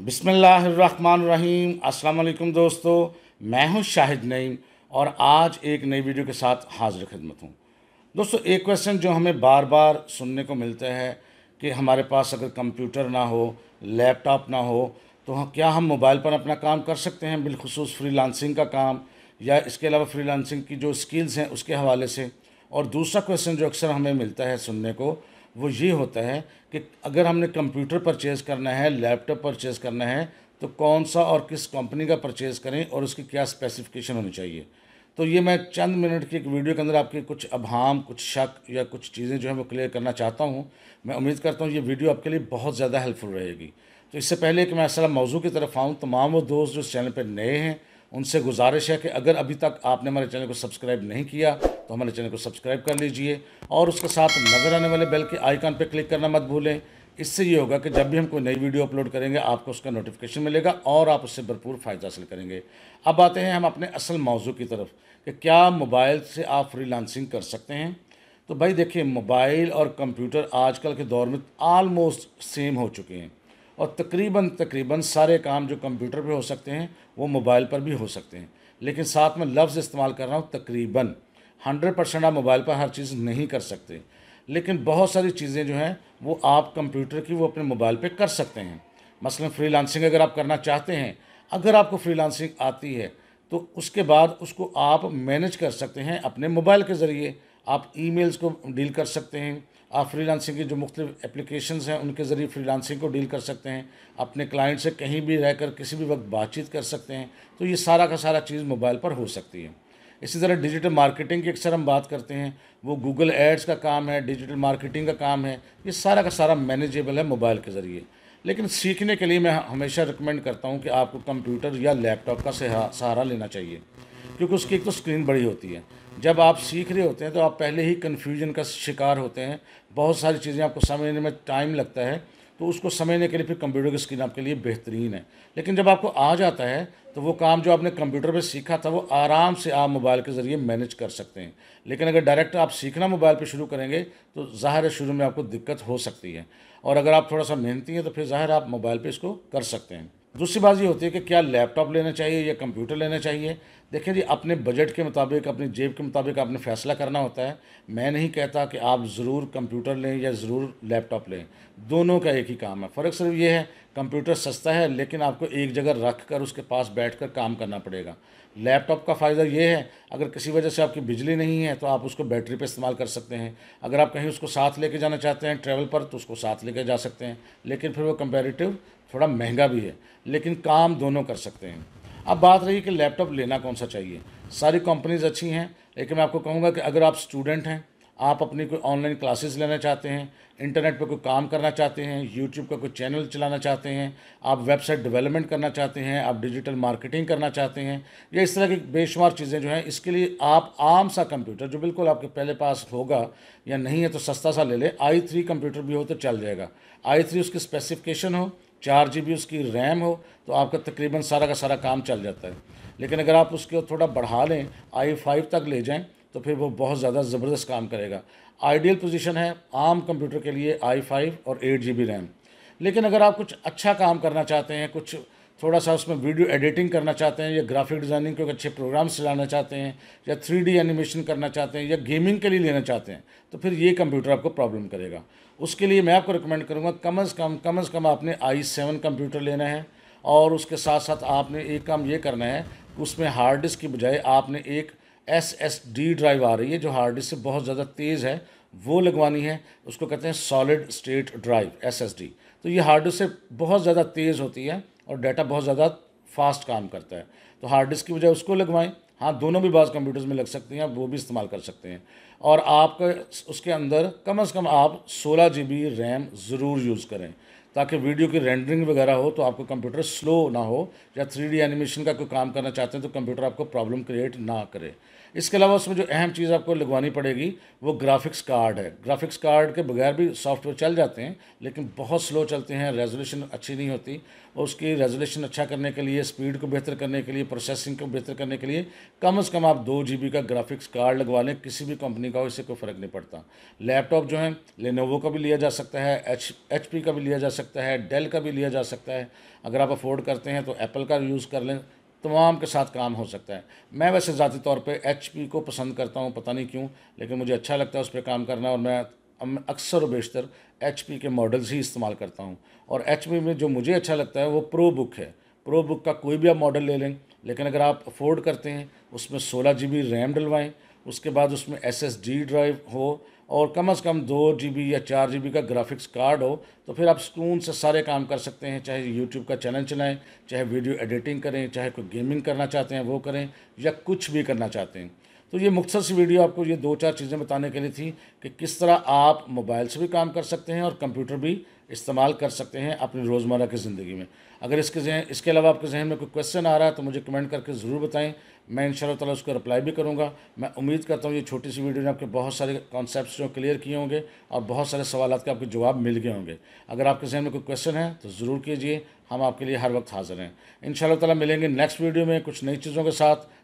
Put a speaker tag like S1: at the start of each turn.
S1: बिसमीम अस्सलाम दोस्तों मैं हूं शाहिद नईम और आज एक नई वीडियो के साथ हाजिर खिदमत हूं दोस्तों एक क्वेश्चन जो हमें बार बार सुनने को मिलता है कि हमारे पास अगर कंप्यूटर ना हो लैपटॉप ना हो तो हम हाँ, क्या हम मोबाइल पर अपना काम कर सकते हैं बिलखसूस फ्रीलांसिंग का काम या इसके अलावा फ्रीलांसिंग की जो स्किल्स हैं उसके हवाले से और दूसरा क्वेश्चन जो अक्सर हमें मिलता है सुनने को वो ये होता है कि अगर हमने कंप्यूटर परचेज़ करना है लैपटॉप परचेज़ करना है तो कौन सा और किस कंपनी का परचेज़ करें और उसकी क्या स्पेसिफिकेशन होनी चाहिए तो ये मैं चंद मिनट की एक वीडियो के अंदर आपके कुछ अभाम कुछ शक या कुछ चीज़ें जो है वो क्लियर करना चाहता हूँ मैं उम्मीद करता हूँ ये वीडियो आपके लिए बहुत ज़्यादा हेल्पफुल रहेगी तो इससे पहले कि मैं असल मौजू की तरफ आऊँ तमाम वो दोस्त जो इस चैनल पर नए हैं उनसे गुजारिश है कि अगर अभी तक आपने हमारे चैनल को सब्सक्राइब नहीं किया तो हमारे चैनल को सब्सक्राइब कर लीजिए और उसके साथ नज़र आने वाले बेल के आइकन पर क्लिक करना मत भूलें इससे ये होगा कि जब भी हम कोई नई वीडियो अपलोड करेंगे आपको उसका नोटिफिकेशन मिलेगा और आप उससे भरपूर फ़ायदा हासिल करेंगे अब आते हैं हम अपने असल मौजू की तरफ कि क्या मोबाइल से आप फ्री कर सकते हैं तो भाई देखिए मोबाइल और कंप्यूटर आजकल के दौर में आलमोस्ट सेम हो चुके हैं और तकरीबन तकरीबन सारे काम जो कंप्यूटर पे हो सकते हैं वो मोबाइल पर भी हो सकते हैं लेकिन साथ में लफ्ज़ इस्तेमाल कर रहा हूँ तकरीबन हंड्रेड परसेंट आप मोबाइल पर हर चीज़ नहीं कर सकते लेकिन बहुत सारी चीज़ें जो हैं वो आप कंप्यूटर की वो अपने मोबाइल पर कर सकते हैं मसलन फ्रीलांसिंग अगर आप करना चाहते हैं अगर आपको फ्रीलांसिंग आती है तो उसके बाद उसको आप मैनेज कर सकते हैं अपने मोबाइल के ज़रिए आप ईमेल्स को डील कर सकते हैं आप फ्री लांसिंग की जो मुख्तलिफ एप्लीकेशन हैं उनके ज़रिए फ्री लांसिंग को डील कर सकते हैं अपने क्लाइंट से कहीं भी रह कर किसी भी वक्त बातचीत कर सकते हैं तो ये सारा का सारा चीज़ मोबाइल पर हो सकती है इसी तरह डिजिटल मार्केटिंग की अक्सर हम बात करते हैं वो गूगल एड्स का काम है डिजिटल मार्केटिंग का काम है ये सारा का सारा मैनेजेबल है मोबाइल के ज़रिए लेकिन सीखने के लिए मैं हमेशा रिकमेंड करता हूँ कि आपको कंप्यूटर या लैपटॉप का सहारा लेना चाहिए क्योंकि उसकी एक तो स्क्रीन बड़ी होती है जब आप सीख रहे होते हैं तो आप पहले ही कन्फ्यूजन का शिकार होते हैं बहुत सारी चीज़ें आपको समझने में टाइम लगता है तो उसको समझने के लिए फिर कंप्यूटर की स्क्रीन आपके लिए बेहतरीन है लेकिन जब आपको आ जाता है तो वो काम जो आपने कंप्यूटर पे सीखा था वो आराम से आप मोबाइल के ज़रिए मैनेज कर सकते हैं लेकिन अगर डायरेक्ट आप सीखना मोबाइल पे शुरू करेंगे तो ज़ाहिर है शुरू में आपको दिक्कत हो सकती है और अगर आप थोड़ा सा मेहनती हैं तो फिर ज़ाहिर आप मोबाइल पर इसको कर सकते हैं दूसरी बात ये होती है कि क्या लैपटॉप लेना चाहिए या कंप्यूटर लेना चाहिए देखिए जी अपने बजट के मुताबिक अपनी जेब के मुताबिक आपने फ़ैसला करना होता है मैं नहीं कहता कि आप ज़रूर कंप्यूटर लें या ज़रूर लैपटॉप लें दोनों का एक ही काम है फ़र्क सिर्फ ये है कंप्यूटर सस्ता है लेकिन आपको एक जगह रख कर उसके पास बैठ कर काम करना पड़ेगा लैपटॉप का फ़ायदा ये है अगर किसी वजह से आपकी बिजली नहीं है तो आप उसको बैटरी पर इस्तेमाल कर सकते हैं अगर आप कहीं उसको साथ लेके जाना चाहते हैं ट्रैवल पर तो उसको साथ लेके जा सकते हैं लेकिन फिर वो कंपेरेटिव थोड़ा महंगा भी है लेकिन काम दोनों कर सकते हैं अब बात रही कि लैपटॉप लेना कौन सा चाहिए सारी कंपनीज़ अच्छी हैं लेकिन मैं आपको कहूँगा कि अगर आप स्टूडेंट हैं आप अपनी कोई ऑनलाइन क्लासेस लेना चाहते हैं इंटरनेट पर कोई काम करना चाहते हैं यूट्यूब का कोई चैनल चलाना चाहते हैं आप वेबसाइट डेवलपमेंट करना चाहते हैं आप डिजिटल मार्केटिंग करना चाहते हैं या इस तरह की बेशुमार चीज़ें जो हैं इसके लिए आप आम सा कंप्यूटर जो बिल्कुल आपके पहले पास होगा या नहीं है तो सस्ता सा ले लें आई थ्री कंप्यूटर भी हो तो चल जाएगा आई थ्री उसकी स्पेसिफिकेशन हो चार जी बी उसकी रैम हो तो आपका तकरीबन सारा का सारा काम चल जाता है लेकिन अगर आप उसको थोड़ा बढ़ा लें आई फाइव तक ले जाएँ तो फिर वो बहुत ज़्यादा ज़बरदस्त काम करेगा आइडियल पोजीशन है आम कंप्यूटर के लिए आई फाइव और एट जी बी रैम लेकिन अगर आप कुछ अच्छा काम करना चाहते हैं कुछ थोड़ा सा उसमें वीडियो एडिटिंग करना चाहते हैं या ग्राफिक डिज़ाइनिंग के अच्छे प्रोग्राम्स चलाना चाहते हैं या थ्री एनिमेशन करना चाहते हैं या गेमिंग के लिए लेना चाहते हैं तो फिर ये कंप्यूटर आपको प्रॉब्लम करेगा उसके लिए मैं आपको रिकमेंड करूँगा कम अज़ कम कम अज़ कम आपने आई सेवन कंप्यूटर लेना है और उसके साथ साथ आपने एक काम ये करना है उसमें हार्ड डिस्क की बजाय आपने एक एस एस डी ड्राइव आ रही है जो हार्ड डिस्क से बहुत ज़्यादा तेज़ है वो लगवानी है उसको कहते हैं solid state drive S S D तो ये हार्ड डिस्क से बहुत ज़्यादा तेज़ होती है और डाटा बहुत ज़्यादा फास्ट काम करता है तो हार्ड डिस्क की बजाय उसको लगवाएं हाँ दोनों भी बाज़ कंप्यूटर्स में लग सकती हैं वो भी इस्तेमाल कर सकते हैं और आप उसके अंदर कम अज़ कम आप सोलह जी बी रैम ज़रूर यूज़ करें ताकि वीडियो की रेंडरिंग वगैरह हो तो आपको कंप्यूटर स्लो ना हो या थ्री एनिमेशन का कोई काम करना चाहते हैं तो कंप्यूटर आपको प्रॉब्लम क्रिएट ना करे इसके अलावा उसमें जो अहम चीज़ आपको लगवानी पड़ेगी वो ग्राफिक्स कार्ड है ग्राफिक्स कार्ड के बगैर भी सॉफ्टवेयर चल जाते हैं लेकिन बहुत स्लो चलते हैं रेजोल्यूशन अच्छी नहीं होती और उसकी रेजोल्यूशन अच्छा करने के लिए स्पीड को बेहतर करने के लिए प्रोसेसिंग को बेहतर करने के लिए कम अज़ कम आप दो जी का ग्राफिक्स कार्ड लगवा लें किसी भी कंपनी का हो इससे कोई फ़र्क नहीं पड़ता लैपटॉप जो है लेनोवो का भी लिया जा सकता है एच का भी लिया जा सकता सकता है डेल का भी लिया जा सकता है अगर आप अफोर्ड करते हैं तो एप्पल का यूज़ कर लें तमाम के साथ काम हो सकता है मैं वैसे ज़ाती तौर पे एच को पसंद करता हूँ पता नहीं क्यों लेकिन मुझे अच्छा लगता है उस पर काम करना और मैं अक्सर बेशतर एच के मॉडल्स ही इस्तेमाल करता हूँ और एच में जो मुझे अच्छा लगता है वो प्रो बुक है प्रो बुक का कोई भी आप मॉडल ले लें लेकिन अगर आप अफोर्ड करते हैं उसमें सोलह जी रैम डलवाएँ उसके बाद उसमें एस एस डी ड्राइव हो और कम से कम दो जी बी या चार जी बी का ग्राफिक्स कार्ड हो तो फिर आप सुकून से सारे काम कर सकते हैं चाहे यूट्यूब का चैनल चलाएं चाहे वीडियो एडिटिंग करें चाहे कोई गेमिंग करना चाहते हैं वो करें या कुछ भी करना चाहते हैं तो ये मुख्तर सी वीडियो आपको ये दो चार चीज़ें बताने के लिए थी कि किस तरह आप मोबाइल से भी काम कर सकते हैं और कंप्यूटर भी इस्तेमाल कर सकते हैं अपनी रोज़मर्रा की ज़िंदगी में अगर इसके जहन इसके अलावा आपके जहन में कोई क्वेश्चन आ रहा है तो मुझे कमेंट करके ज़रूर बताएं मैं इन शाला उसको रिप्लाई भी करूँगा मैं उम्मीद करता हूँ ये छोटी सी वीडियो ने आपके बहुत सारे कॉन्सेप्ट जो क्लियर किए होंगे और बहुत सारे सवाल के आपके जवाब मिल गए होंगे अगर आपके जहन में कोई क्वेश्चन है तो ज़रूर कीजिए हम आपके लिए हर वक्त हाज़िर हैं इन शाला मिलेंगे नेक्स्ट वीडियो में कुछ नई चीज़ों के साथ